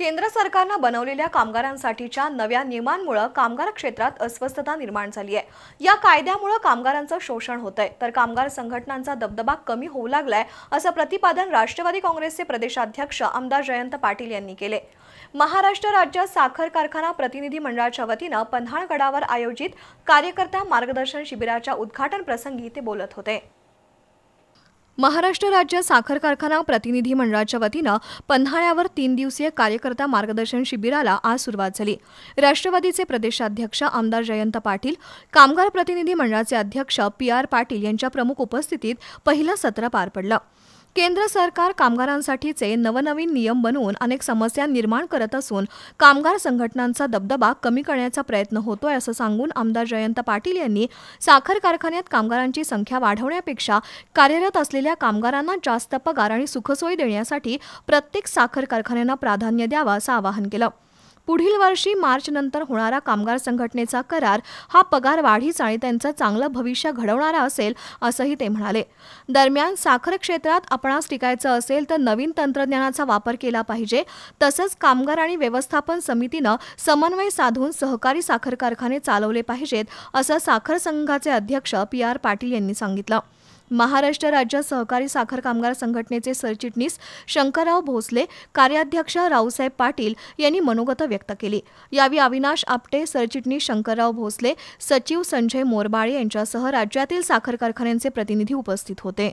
केंद्र सरकारनं बनवलेल्या कामगारांसाठीच्या नव्या नियमांमुळे कामगार क्षेत्रात अस्वस्थता निर्माण झाली आहे या कायद्यामुळे कामगारांचं शोषण होत आहे तर कामगार संघटनांचा दबदबा कमी होऊ लागलाय असं प्रतिपादन राष्ट्रवादी काँग्रेसचे प्रदेशाध्यक्ष आमदार जयंत पाटील यांनी केले महाराष्ट्र राज्य साखर कारखाना प्रतिनिधी मंडळाच्या वतीनं पन्हाळगडावर आयोजित कार्यकर्ता मार्गदर्शन शिबिराच्या उद्घाटन प्रसंगी ते बोलत होते महाराष्ट्र राज्य साखर कारखाना प्रतिनिधी मंडळाच्या वतीनं पन्हाळ्यावर तीन दिवसीय कार्यकर्ता मार्गदर्शन शिबिराला आज सुरुवात झाली राष्ट्रवादीचे प्रदेशाध्यक्ष आमदार जयंत पाटील कामगार प्रतिनिधी मंडळाचे अध्यक्ष पी आर पाटील यांच्या प्रमुख उपस्थितीत पहिलं सत्र पार पडलं केंद्र सरकार कामगारांसाठीचे नवनवीन नियम बनवून अनेक समस्या निर्माण करत असून कामगार संघटनांचा दबदबा कमी करण्याचा प्रयत्न होतोय असं सांगून आमदार जयंत पाटील यांनी साखर कारखान्यात कामगारांची संख्या वाढवण्यापेक्षा कार्यरत असलेल्या कामगारांना जास्त पगार आणि सुखसोयी देण्यासाठी प्रत्येक साखर कारखान्यांना प्राधान्य द्यावा असं आवाहन केलं पुढील वर्षी मार्च नंतर होणारा कामगार संघटनेचा करार हा पगार वाढीच आणि त्यांचं चांगलं भविष्य घडवणारा असेल असंही ते म्हणाले दरम्यान साखर क्षेत्रात आपणास टिकायचं असेल तर नवीन तंत्रज्ञानाचा वापर केला पाहिजे तसंच कामगार आणि व्यवस्थापन समितीनं समन्वय साधून सहकारी साखर कारखाने चालवले पाहिजेत असं साखर संघाचे अध्यक्ष पी आर पाटील यांनी सांगितलं महाराष्ट्र राज्य सहकारी साखर कामगार संघटनेचे सरचिटणीस शंकरराव भोसले कार्याध्यक्ष रावसाहेब पाटील यांनी मनोगत व्यक्त केली यावेळी अविनाश आपटे सरचिटणीस शंकरराव भोसले सचिव संजय मोरबाळे यांच्यासह राज्यातील साखर कारखान्यांचे प्रतिनिधी उपस्थित होते